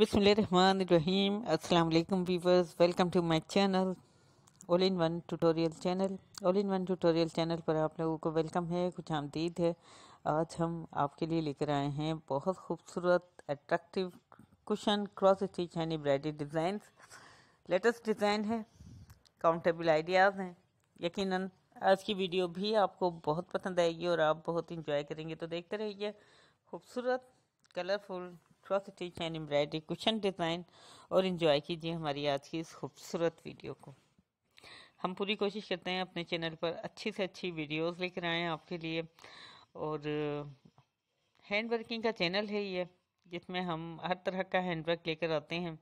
बिसमीम अल्लाम viewers welcome to my channel all in one tutorial channel all in one tutorial channel पर आप लोगों को वेलकम है कुछ आमदीद है आज हम आपके लिए लेकर आए हैं बहुत खूबसूरत attractive cushion cross stitch hand embroidered design latest design है काउंटेबल आइडियाज़ हैं यकीन आज की वीडियो भी आपको बहुत पसंद आएगी और आप बहुत इंजॉय करेंगे तो देखते रहिए खूबसूरत कलरफुल क्राफ्टिच एंड एम्ब्रॉयडरी कुशन डिज़ाइन और इन्जॉय कीजिए हमारी आज की इस खूबसूरत वीडियो को हम पूरी कोशिश करते हैं अपने चैनल पर अच्छी से अच्छी वीडियोस लेकर आएँ आपके लिए और हैंड uh, वर्किंग का चैनल है ये जिसमें हम हर तरह का हैंड वर्क लेकर आते हैं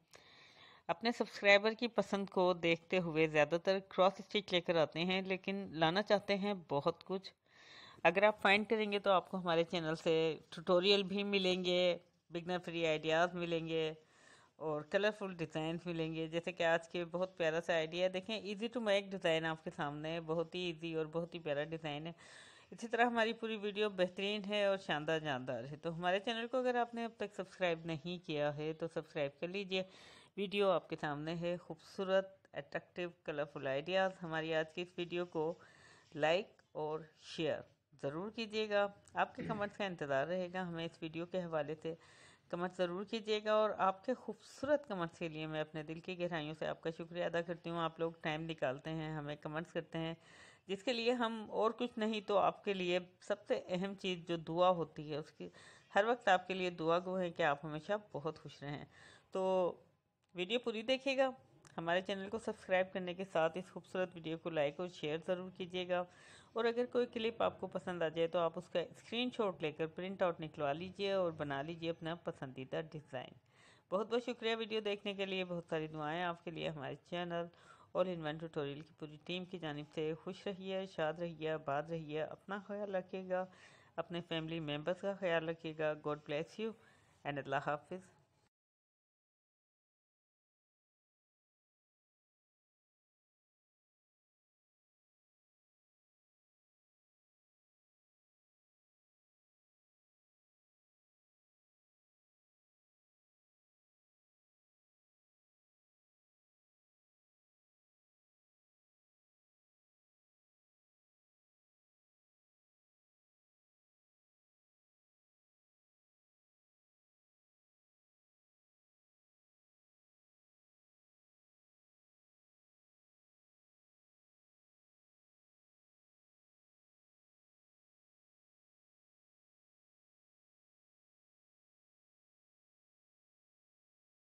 अपने सब्सक्राइबर की पसंद को देखते हुए ज़्यादातर क्रॉस स्टिच लेकर आते हैं लेकिन लाना चाहते हैं बहुत कुछ अगर आप फाइंड करेंगे तो आपको हमारे चैनल से ट्यूटोरियल भी मिलेंगे बिगनर फ्री आइडियाज़ मिलेंगे और कलरफुल डिज़ाइन मिलेंगे जैसे कि आज के बहुत प्यारा सा आइडिया देखें इजी टू मेक डिज़ाइन आपके सामने है बहुत ही इजी और बहुत ही प्यारा डिज़ाइन है इसी तरह हमारी पूरी वीडियो बेहतरीन है और शानदार जानदार है तो हमारे चैनल को अगर आपने अब तक सब्सक्राइब नहीं किया है तो सब्सक्राइब कर लीजिए वीडियो आपके सामने है खूबसूरत अट्रैक्टिव कलरफुल आइडियाज़ हमारी आज की इस वीडियो को लाइक और शेयर ज़रूर कीजिएगा आपके कमेंट्स का इंतज़ार रहेगा हमें इस वीडियो के हवाले से कमेंट ज़रूर कीजिएगा और आपके खूबसूरत कमेंट्स के लिए मैं अपने दिल की गहराइयों से आपका शुक्रिया अदा करती हूँ आप लोग टाइम निकालते हैं हमें कमेंट्स करते हैं जिसके लिए हम और कुछ नहीं तो आपके लिए सबसे अहम चीज़ जो दुआ होती है उसकी हर वक्त आपके लिए दुआ गो है कि आप हमेशा बहुत खुश रहें तो वीडियो पूरी देखिएगा हमारे चैनल को सब्सक्राइब करने के साथ इस खूबसूरत वीडियो को लाइक और शेयर ज़रूर कीजिएगा और अगर कोई क्लिप आपको पसंद आ जाए तो आप उसका स्क्रीनशॉट लेकर प्रिंट आउट निकलवा लीजिए और बना लीजिए अपना पसंदीदा डिज़ाइन बहुत बहुत शुक्रिया वीडियो देखने के लिए बहुत सारी दुआएँ आपके लिए हमारे चैनल और इन्वेंट ट्यूटोरियल की पूरी टीम की जानब से खुश रहिए शाद रहिए आबाद रहिए अपना ख्याल रखिएगा अपने फैमिली मेम्बर्स का ख्याल रखिएगा गॉड ब्लेस यू एंड अल्लाह हाफिज़